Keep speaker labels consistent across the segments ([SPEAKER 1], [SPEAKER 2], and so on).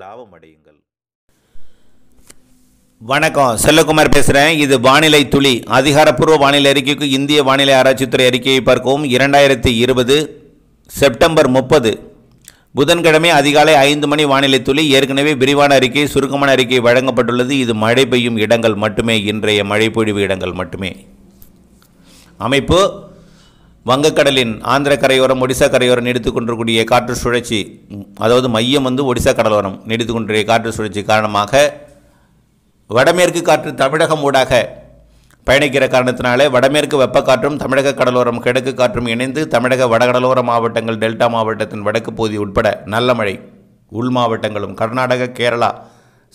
[SPEAKER 1] லாபம் அடையுங்கள் வணக்கம் செல்லகுமார் பேசுகிறேன் இது வானிலை துளி அதிகாரப்பூர்வ வானிலை அறிக்கைக்கு இந்திய வானிலை ஆராய்ச்சித்துறை அறிக்கையை பார்க்கவும் இரண்டாயிரத்தி இருபது செப்டம்பர் முப்பது புதன்கிழமை அதிகாலை ஐந்து மணி வானிலை துளி ஏற்கனவே விரிவான அறிக்கை சுருக்கமான அறிக்கை வழங்கப்பட்டுள்ளது இது மழை பெய்யும் இடங்கள் மட்டுமே இன்றைய மழை பொழிவு இடங்கள் மட்டுமே அமைப்பு வங்கக்கடலின் ஆந்திர கரையோரம் ஒடிசா கரையோரம் நீடித்து கொண்டிருக்கூடிய காற்று சுழற்சி அதாவது மையம் வந்து ஒடிசா கடலோரம் நீடித்து கொண்டிருக்கிற காற்று சுழற்சி காரணமாக வடமேற்கு காற்று தமிழகம் ஊடாக பயணிக்கிற காரணத்தினாலே வடமேற்கு வெப்பக்காற்றும் தமிழக கடலோரம் கிழக்கு காற்றும் இணைந்து தமிழக வடகடலோர மாவட்டங்கள் டெல்டா மாவட்டத்தின் வடக்கு பகுதி உட்பட நல்ல மழை உள் மாவட்டங்களும் கர்நாடக கேரளா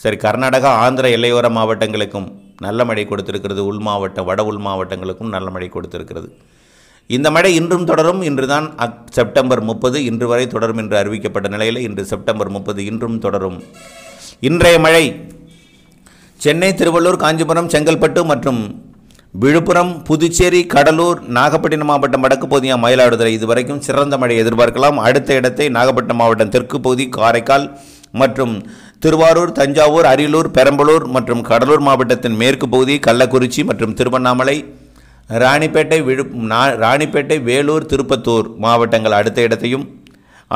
[SPEAKER 1] சரி கர்நாடகா ஆந்திர எல்லையோர மாவட்டங்களுக்கும் நல்ல மழை கொடுத்திருக்கிறது உள் மாவட்ட வட உள் மாவட்டங்களுக்கும் நல்ல மழை கொடுத்திருக்கிறது இந்த மழை இன்றும் தொடரும் இன்றுதான் செப்டம்பர் முப்பது இன்று வரை தொடரும் என்று அறிவிக்கப்பட்ட நிலையில் இன்று செப்டம்பர் முப்பது இன்றும் தொடரும் இன்றைய மழை சென்னை திருவள்ளூர் காஞ்சிபுரம் செங்கல்பட்டு மற்றும் விழுப்புரம் புதுச்சேரி கடலூர் நாகப்பட்டினம் மாவட்டம் வடக்கு பகுதியாக மயிலாடுதுறை இதுவரைக்கும் சிறந்த மழை எதிர்பார்க்கலாம் அடுத்த இடத்தை நாகப்பட்டினம் மாவட்டம் தெற்கு பகுதி காரைக்கால் மற்றும் திருவாரூர் தஞ்சாவூர் அரியலூர் பெரம்பலூர் மற்றும் கடலூர் மாவட்டத்தின் மேற்கு பகுதி கள்ளக்குறிச்சி மற்றும் திருவண்ணாமலை ராணிப்பேட்டை விழு ராணிப்பேட்டை வேலூர் திருப்பத்தூர் மாவட்டங்கள் அடுத்த இடத்தையும்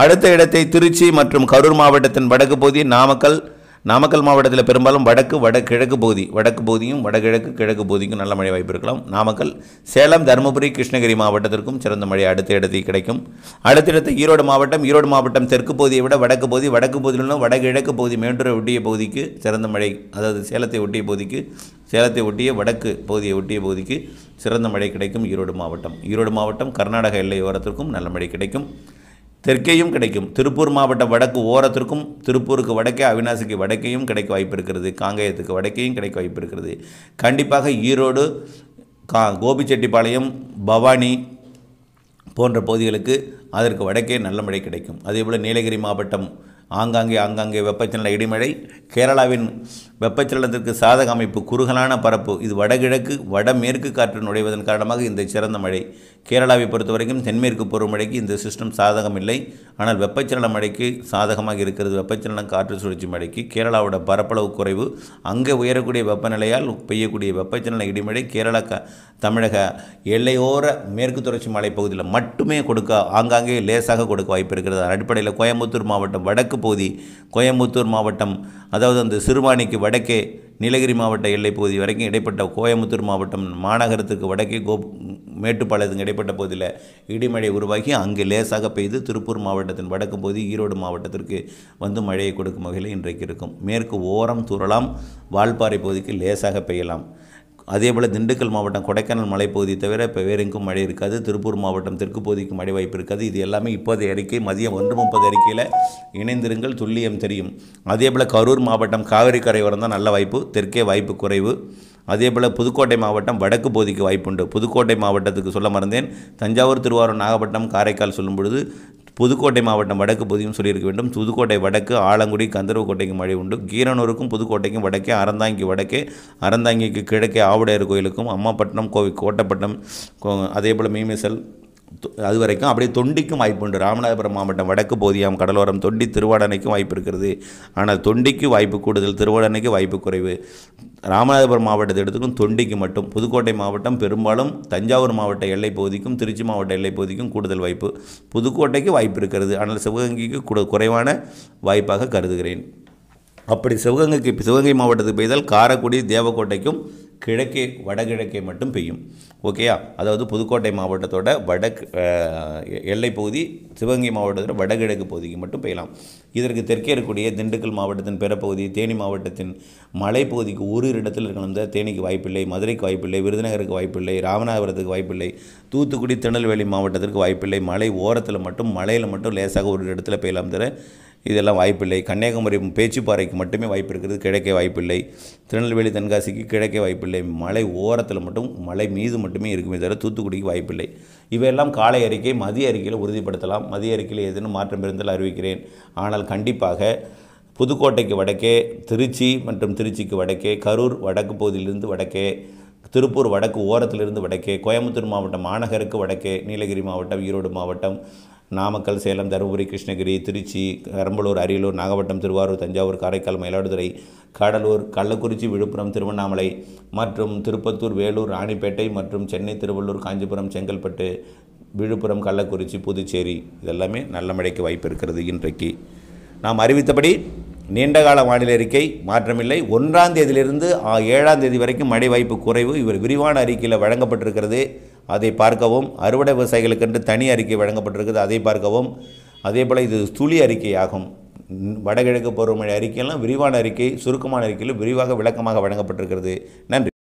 [SPEAKER 1] அடுத்த இடத்தை திருச்சி மற்றும் கரூர் மாவட்டத்தின் வடக்கு பகுதி நாமக்கல் நாமக்கல் மாவட்டத்தில் பெரும்பாலும் வடக்கு வடகிழக்கு பகுதி வடக்கு பகுதியும் வடகிழக்கு கிழக்கு பகுதிக்கும் நல்ல மழை வாய்ப்பு இருக்கலாம் நாமக்கல் சேலம் தருமபுரி கிருஷ்ணகிரி மாவட்டத்திற்கும் சிறந்த மழை அடுத்த இடத்தில் கிடைக்கும் அடுத்தடுத்து ஈரோடு மாவட்டம் ஈரோடு மாவட்டம் தெற்கு பகுதியை விட வடக்கு பகுதி வடக்கு பகுதியிலும் வடகிழக்கு பகுதி மேண்டூரை ஒட்டிய பகுதிக்கு சிறந்த மழை அதாவது சேலத்தை ஒட்டிய பகுதிக்கு சேலத்தை ஒட்டிய வடக்கு பகுதியை ஒட்டிய பகுதிக்கு சிறந்த மழை கிடைக்கும் ஈரோடு மாவட்டம் ஈரோடு மாவட்டம் கர்நாடக எல்லையோரத்திற்கும் நல்ல மழை கிடைக்கும் தெற்கேயும் கிடைக்கும் திருப்பூர் மாவட்ட வடக்கு ஓரத்திற்கும் திருப்பூருக்கு வடக்கே அவினாசிக்கு வடக்கேயும் கிடைக்க வாய்ப்பு இருக்கிறது காங்கேயத்துக்கு வடக்கேயும் கிடைக்க வாய்ப்பு இருக்கிறது கண்டிப்பாக ஈரோடு கா கோபிச்செட்டிப்பாளையம் பவானி போன்ற பகுதிகளுக்கு அதற்கு வடக்கே நல்ல மழை கிடைக்கும் அதேபோல் நீலகிரி மாவட்டம் ஆங்காங்கே ஆங்காங்கே வெப்பச்சலன இடிமழை கேரளாவின் வெப்பச்சலனத்திற்கு சாதக அமைப்பு குறுகலான பரப்பு இது வடகிழக்கு வடமேற்கு காற்று நுழைவதன் காரணமாக இந்த சிறந்த மழை கேரளாவை பொறுத்த வரைக்கும் தென்மேற்கு பருவமழைக்கு இந்த சிஸ்டம் சாதகம் இல்லை ஆனால் வெப்பச்சலன மழைக்கு சாதகமாக இருக்கிறது வெப்பச்சலன காற்று சுழற்சி மழைக்கு கேரளாவோட பரப்பளவு குறைவு அங்கே உயரக்கூடிய வெப்பநிலையால் பெய்யக்கூடிய வெப்பச்சலன இடிமழை கேரளா க தமிழக எல்லையோர மேற்கு தொடர்ச்சி மலைப்பகுதியில் மட்டுமே கொடுக்க ஆங்காங்கே லேசாக கொடுக்க வாய்ப்பு இருக்கிறது அடிப்படையில் கோயம்புத்தூர் மாவட்டம் வடக்கு பகுதி கோயம்புத்தூர் மாவட்டம் அதாவது அந்த சிறுவாணிக்கு வடக்கே நீலகிரி மாவட்ட பகுதி வரைக்கும் இடைப்பட்ட கோயம்புத்தூர் மாவட்டம் மாநகரத்துக்கு வடக்கே கோ மேட்டுப்பாளையத்துக்கு இடைப்பட்ட பகுதியில் இடிமழை உருவாகி அங்கு லேசாக பெய்து திருப்பூர் மாவட்டத்தின் வடக்கு பகுதி ஈரோடு மாவட்டத்திற்கு வந்து மழையை கொடுக்கும் வகையில் இன்றைக்கு இருக்கும் மேற்கு ஓரம் துரலாம் வால்பாறை பகுதிக்கு லேசாக பெய்யலாம் போல் திண்டுக்கல் மாவட்டம் கொடைக்கானல் மலைப்பகுதி தவிர இப்போ வேறு எங்கும் மழை இருக்காது திருப்பூர் மாவட்டம் தெற்கு பகுதிக்கு மழை வாய்ப்பு இருக்காது இது எல்லாமே இப்போதைய அறிக்கை மதியம் ஒன்று முப்பது அறிக்கையில் இணைந்திருங்கள் துல்லியம் தெரியும் அதே போல் கரூர் மாவட்டம் கரை வரம் தான் நல்ல வாய்ப்பு தெற்கே வாய்ப்பு குறைவு அதே போல் புதுக்கோட்டை மாவட்டம் வடக்கு பகுதிக்கு வாய்ப்புண்டு புதுக்கோட்டை மாவட்டத்துக்கு சொல்ல மறந்தேன் தஞ்சாவூர் திருவாரூர் நாகப்பட்டினம் காரைக்கால் சொல்லும் பொழுது புதுக்கோட்டை மாவட்டம் வடக்கு பகுதியும் சொல்லியிருக்க வேண்டும் புதுக்கோட்டை வடக்கு ஆலங்குடி கந்தரவக்கோட்டைக்கு மழை உண்டு கீரனூருக்கும் புதுக்கோட்டைக்கும் வடக்கே அறந்தாங்கி வடக்கே அறந்தாங்கிக்கு கிழக்கே ஆவுடையார் கோயிலுக்கும் அம்மாப்பட்டினம் கோவில் கோட்டப்பட்டினம் அதே போல் மீமிசல் அது வரைக்கும் அப்படியே தொண்டிக்கும் வாய்ப்பு உண்டு ராமநாதபுரம் மாவட்டம் வடக்கு போதியாம் கடலோரம் தொண்டி திருவாடனைக்கும் வாய்ப்பு இருக்கிறது ஆனால் தொண்டிக்கு வாய்ப்பு கூடுதல் திருவாடனைக்கு வாய்ப்பு குறைவு ராமநாதபுரம் மாவட்டத்தை எடுத்துக்கும் தொண்டிக்கு மட்டும் புதுக்கோட்டை மாவட்டம் பெரும்பாலும் தஞ்சாவூர் மாவட்ட எல்லை பகுதிக்கும் திருச்சி மாவட்ட எல்லை பகுதிக்கும் கூடுதல் வாய்ப்பு புதுக்கோட்டைக்கு வாய்ப்பு இருக்கிறது ஆனால் சிவகங்கைக்கு கூட குறைவான வாய்ப்பாக கருதுகிறேன் அப்படி சிவகங்கைக்கு சிவகங்கை மாவட்டத்துக்கு பெய்தால் காரக்குடி தேவக்கோட்டைக்கும் கிழக்கே வடகிழக்கே மட்டும் பெய்யும் ஓகேயா அதாவது புதுக்கோட்டை மாவட்டத்தோட வடக்கு எல்லைப்பகுதி சிவகங்கை மாவட்டத்தோட வடகிழக்கு பகுதிக்கு மட்டும் பெய்யலாம் இதற்கு தெற்கே இருக்கக்கூடிய திண்டுக்கல் மாவட்டத்தின் பிறப்பகுதி தேனி மாவட்டத்தின் மலைப்பகுதிக்கு ஒரு இடத்தில் இருக்கணும் தான் தேனிக்கு வாய்ப்பில்லை மதுரைக்கு வாய்ப்பில்லை விருதுநகருக்கு வாய்ப்பில்லை ராமநாதபுரத்துக்கு வாய்ப்பில்லை தூத்துக்குடி திருநெல்வேலி மாவட்டத்திற்கு வாய்ப்பில்லை மலை ஓரத்தில் மட்டும் மலையில் மட்டும் லேசாக ஒரு இடத்துல பெய்யலாம் தர இதெல்லாம் வாய்ப்பில்லை கன்னியாகுமரி பேச்சுப்பாறைக்கு மட்டுமே வாய்ப்பு இருக்கிறது கிடைக்க வாய்ப்பில்லை திருநெல்வேலி தென்காசிக்கு கிடைக்க வாய்ப்பில்லை மலை ஓரத்தில் மட்டும் மலை மீது மட்டுமே இருக்குமே தவிர தூத்துக்குடிக்கு வாய்ப்பில்லை இவையெல்லாம் காலை அறிக்கை மதிய அறிக்கையில் உறுதிப்படுத்தலாம் மதிய அறிக்கையில் ஏதேனும் மாற்றம் இருந்தால் அறிவிக்கிறேன் ஆனால் கண்டிப்பாக புதுக்கோட்டைக்கு வடக்கே திருச்சி மற்றும் திருச்சிக்கு வடக்கே கரூர் வடக்கு பகுதியிலிருந்து வடக்கே திருப்பூர் வடக்கு ஓரத்திலிருந்து வடக்கே கோயம்புத்தூர் மாவட்டம் மாநகருக்கு வடக்கே நீலகிரி மாவட்டம் ஈரோடு மாவட்டம் நாமக்கல் சேலம் தருமபுரி கிருஷ்ணகிரி திருச்சி பெரம்பலூர் அரியலூர் நாகப்பட்டினம் திருவாரூர் தஞ்சாவூர் காரைக்கால் மயிலாடுதுறை கடலூர் கள்ளக்குறிச்சி விழுப்புரம் திருவண்ணாமலை மற்றும் திருப்பத்தூர் வேலூர் ராணிப்பேட்டை மற்றும் சென்னை திருவள்ளூர் காஞ்சிபுரம் செங்கல்பட்டு விழுப்புரம் கள்ளக்குறிச்சி புதுச்சேரி இதெல்லாமே நல்ல மழைக்கு வாய்ப்பு இருக்கிறது இன்றைக்கு நாம் அறிவித்தபடி நீண்டகால வானிலை அறிக்கை மாற்றமில்லை ஒன்றாம் தேதியிலிருந்து ஏழாம் தேதி வரைக்கும் மழை வாய்ப்பு குறைவு இவர் விரிவான அறிக்கையில் வழங்கப்பட்டிருக்கிறது அதை பார்க்கவும் அறுவடை விவசாயிகளுக்கென்று தனி அறிக்கை வழங்கப்பட்டிருக்குது அதை பார்க்கவும் அதே போல் இது துளி அறிக்கை ஆகும் வடகிழக்கு பருவமழை அறிக்கையெல்லாம் விரிவான அறிக்கை சுருக்கமான அறிக்கையில் விரிவாக விளக்கமாக வழங்கப்பட்டிருக்கிறது நன்றி